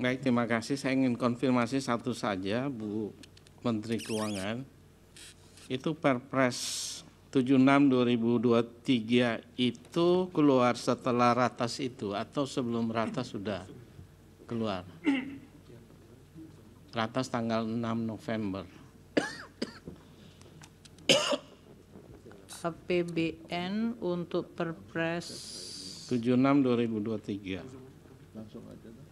Baik, terima kasih. Saya ingin konfirmasi satu saja, Bu Menteri Keuangan. Itu Perpres 76 2023 itu keluar setelah ratas itu atau sebelum ratas sudah keluar? Ratas tanggal 6 November. APBN untuk Perpres 76 2023. Langsung aja.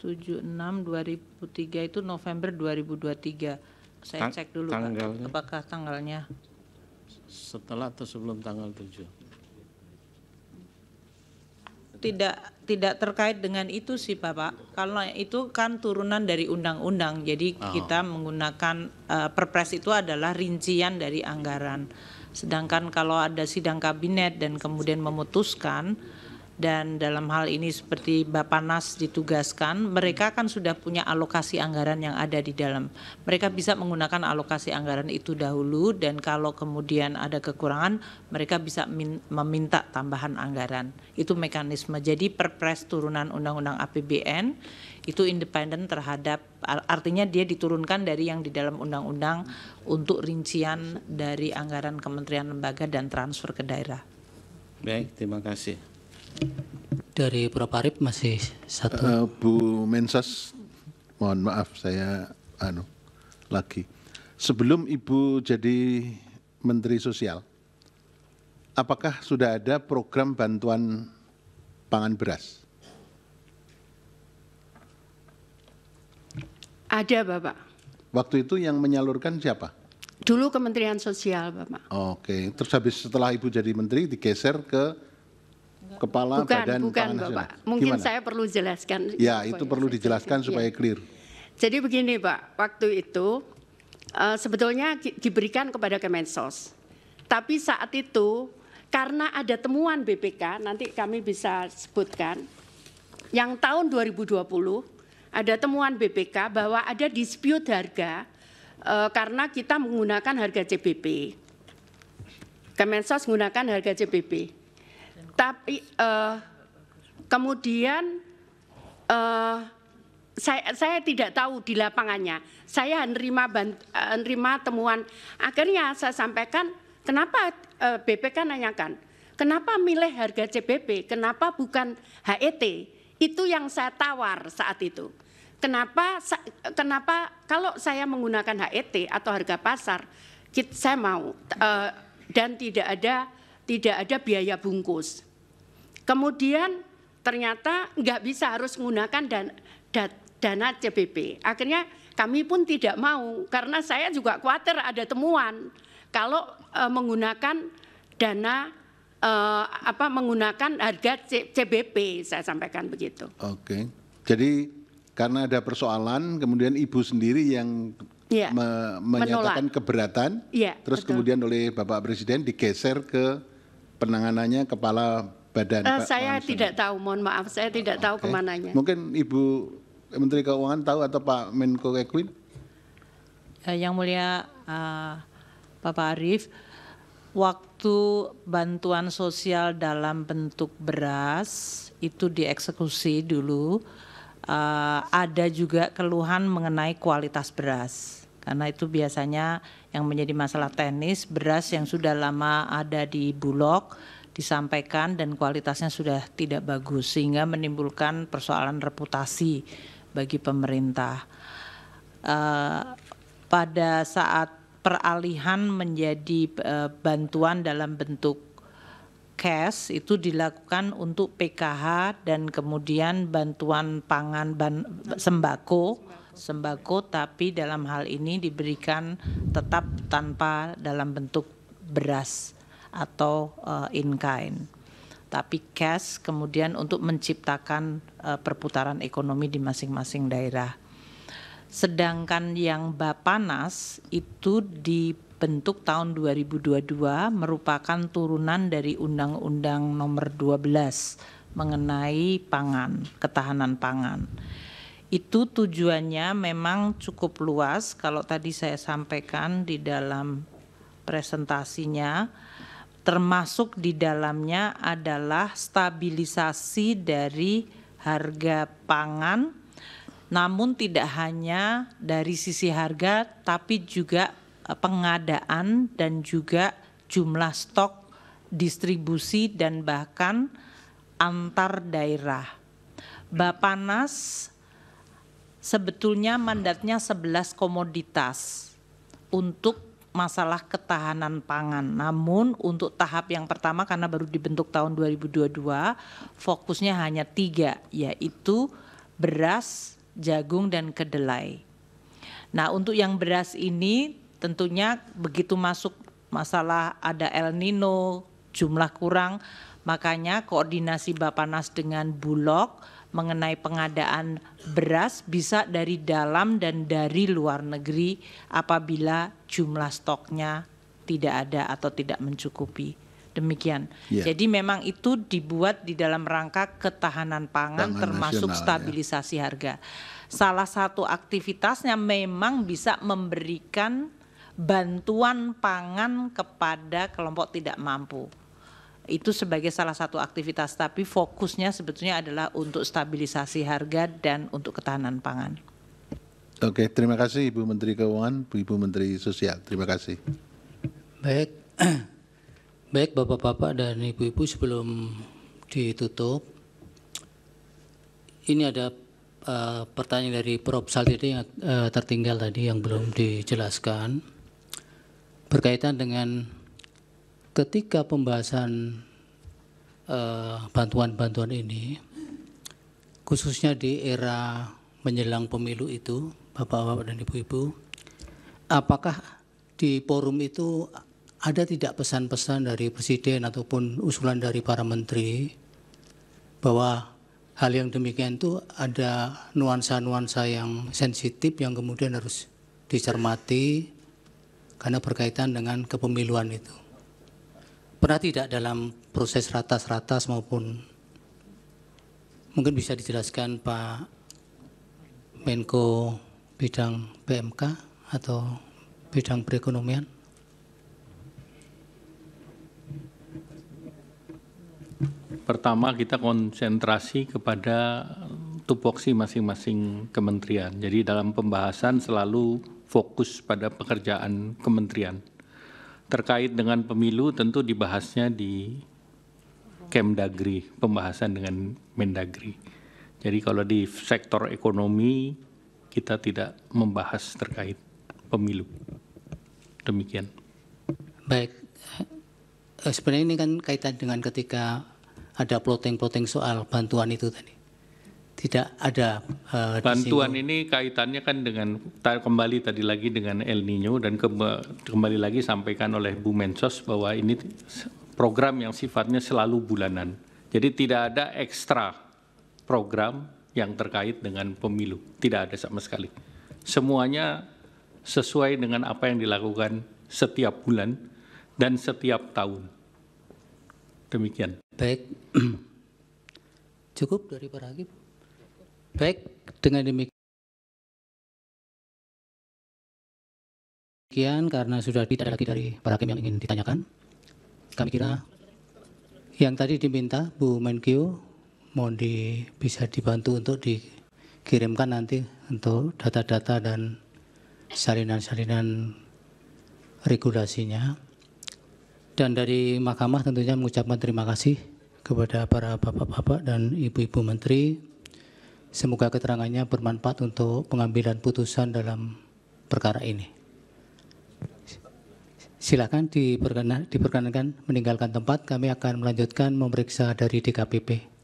76 2003 itu November 2023. Saya Tang cek dulu tanggalnya. Pak, apakah tanggalnya setelah atau sebelum tanggal 7? Tidak tidak terkait dengan itu sih Bapak. Kalau itu kan turunan dari undang-undang. Jadi oh. kita menggunakan uh, perpres itu adalah rincian dari anggaran. Sedangkan kalau ada sidang kabinet dan kemudian memutuskan dan dalam hal ini seperti Bapak Nas ditugaskan, mereka kan sudah punya alokasi anggaran yang ada di dalam. Mereka bisa menggunakan alokasi anggaran itu dahulu dan kalau kemudian ada kekurangan, mereka bisa meminta tambahan anggaran. Itu mekanisme. Jadi perpres turunan Undang-Undang APBN itu independen terhadap artinya dia diturunkan dari yang di dalam undang-undang untuk rincian dari anggaran kementerian lembaga dan transfer ke daerah. Baik, terima kasih. Dari Prof. Arif masih satu. Uh, Bu Mensas, mohon maaf saya anu lagi. Sebelum Ibu jadi Menteri Sosial, apakah sudah ada program bantuan pangan beras? Ada, Bapak. Waktu itu yang menyalurkan siapa? Dulu Kementerian Sosial, Bapak. Oke, terus habis setelah Ibu jadi menteri digeser ke Kepala bukan, Badan bukan, Pangan Bapak. Mungkin Gimana? saya perlu jelaskan. Ya, itu perlu dijelaskan supaya ya. clear. Jadi begini, Pak, waktu itu uh, sebetulnya diberikan kepada Kemensos. Tapi saat itu karena ada temuan BPK, nanti kami bisa sebutkan, yang tahun 2020 ada temuan BPK bahwa ada dispute harga e, karena kita menggunakan harga CBP. Kemensos menggunakan harga CBP tapi uh, kemudian uh, saya, saya tidak tahu di lapangannya. Saya menerima, menerima eh, temuan. Akhirnya saya sampaikan, kenapa BPK kan nanyakan, kenapa milih harga CBP, kenapa bukan HET? Itu yang saya tawar saat itu. Kenapa, kenapa kalau saya menggunakan HET atau harga pasar, saya mau dan tidak ada tidak ada biaya bungkus. Kemudian ternyata nggak bisa harus menggunakan dana, dana CBP. Akhirnya kami pun tidak mau karena saya juga khawatir ada temuan kalau e, menggunakan dana e, apa menggunakan harga C, CBP saya sampaikan begitu. Oke. Jadi karena ada persoalan kemudian ibu sendiri yang ya, me menyatakan menolak. keberatan ya, terus betul. kemudian oleh Bapak Presiden digeser ke penanganannya kepala badan uh, saya tidak tahu mohon maaf saya tidak okay. tahu kemananya mungkin Ibu Menteri Keuangan tahu atau Pak Menko Ekwin uh, eh, yang mulia uh, Bapak Arif waktu bantuan sosial dalam bentuk beras itu dieksekusi dulu uh, ada juga keluhan mengenai kualitas beras karena itu biasanya yang menjadi masalah teknis beras yang sudah lama ada di bulog disampaikan dan kualitasnya sudah tidak bagus sehingga menimbulkan persoalan reputasi bagi pemerintah. Uh, pada saat peralihan menjadi uh, bantuan dalam bentuk cash itu dilakukan untuk PKH dan kemudian bantuan pangan ban, sembako, sembako tapi dalam hal ini diberikan tetap tanpa dalam bentuk beras atau uh, in kind. Tapi cash kemudian untuk menciptakan uh, perputaran ekonomi di masing-masing daerah. Sedangkan yang Bapanas itu dibentuk tahun 2022 merupakan turunan dari Undang-Undang Nomor 12 mengenai pangan, ketahanan pangan itu tujuannya memang cukup luas kalau tadi saya sampaikan di dalam presentasinya termasuk di dalamnya adalah stabilisasi dari harga pangan namun tidak hanya dari sisi harga tapi juga eh, pengadaan dan juga jumlah stok distribusi dan bahkan antar daerah. Bapanas sebetulnya mandatnya 11 komoditas untuk masalah ketahanan pangan. Namun untuk tahap yang pertama karena baru dibentuk tahun 2022, fokusnya hanya tiga, yaitu beras, jagung, dan kedelai. Nah untuk yang beras ini tentunya begitu masuk masalah ada El Nino, jumlah kurang, makanya koordinasi Bapak Nas dengan Bulog, mengenai pengadaan beras bisa dari dalam dan dari luar negeri apabila jumlah stoknya tidak ada atau tidak mencukupi. Demikian. Yeah. Jadi memang itu dibuat di dalam rangka ketahanan pangan Tangan termasuk nasional, ya. stabilisasi ya. harga. Salah satu aktivitasnya memang bisa memberikan bantuan pangan kepada kelompok tidak mampu itu sebagai salah satu aktivitas tapi fokusnya sebetulnya adalah untuk stabilisasi harga dan untuk ketahanan pangan. Oke, terima kasih Ibu Menteri Keuangan, Ibu Menteri Sosial. Terima kasih. Baik. Baik Bapak-bapak dan Ibu-ibu sebelum ditutup ini ada uh, pertanyaan dari Prof Saldi yang uh, tertinggal tadi yang belum dijelaskan berkaitan dengan ketika pembahasan eh, bantuan-bantuan uh, ini, khususnya di era menjelang pemilu itu, Bapak-bapak dan Ibu-ibu, apakah di forum itu ada tidak pesan-pesan dari Presiden ataupun usulan dari para menteri bahwa hal yang demikian itu ada nuansa-nuansa yang sensitif yang kemudian harus dicermati karena berkaitan dengan kepemiluan itu. Pernah tidak dalam proses ratas-ratas maupun mungkin bisa dijelaskan Pak Menko bidang PMK atau bidang perekonomian? Pertama kita konsentrasi kepada tupoksi masing-masing kementerian. Jadi dalam pembahasan selalu fokus pada pekerjaan kementerian terkait dengan pemilu tentu dibahasnya di Kemdagri, pembahasan dengan Mendagri. Jadi kalau di sektor ekonomi kita tidak membahas terkait pemilu. Demikian. Baik. Eh, sebenarnya ini kan kaitan dengan ketika ada plotting-plotting soal bantuan itu tadi tidak ada uh, bantuan ini kaitannya kan dengan kembali tadi lagi dengan El Nino dan kembali lagi sampaikan oleh Bu Mensos bahwa ini program yang sifatnya selalu bulanan. Jadi tidak ada ekstra program yang terkait dengan pemilu, tidak ada sama sekali. Semuanya sesuai dengan apa yang dilakukan setiap bulan dan setiap tahun. Demikian. Baik. Cukup dari para hakim. Baik, dengan demikian karena sudah tidak ada lagi dari para hakim yang ingin ditanyakan, kami kira yang tadi diminta Bu Menkyu mohon di, bisa dibantu untuk dikirimkan nanti untuk data-data dan salinan-salinan regulasinya. Dan dari Mahkamah tentunya mengucapkan terima kasih kepada para bapak-bapak dan ibu-ibu menteri Semoga keterangannya bermanfaat untuk pengambilan putusan dalam perkara ini. Silakan diperkenankan meninggalkan tempat, kami akan melanjutkan memeriksa dari DKPP.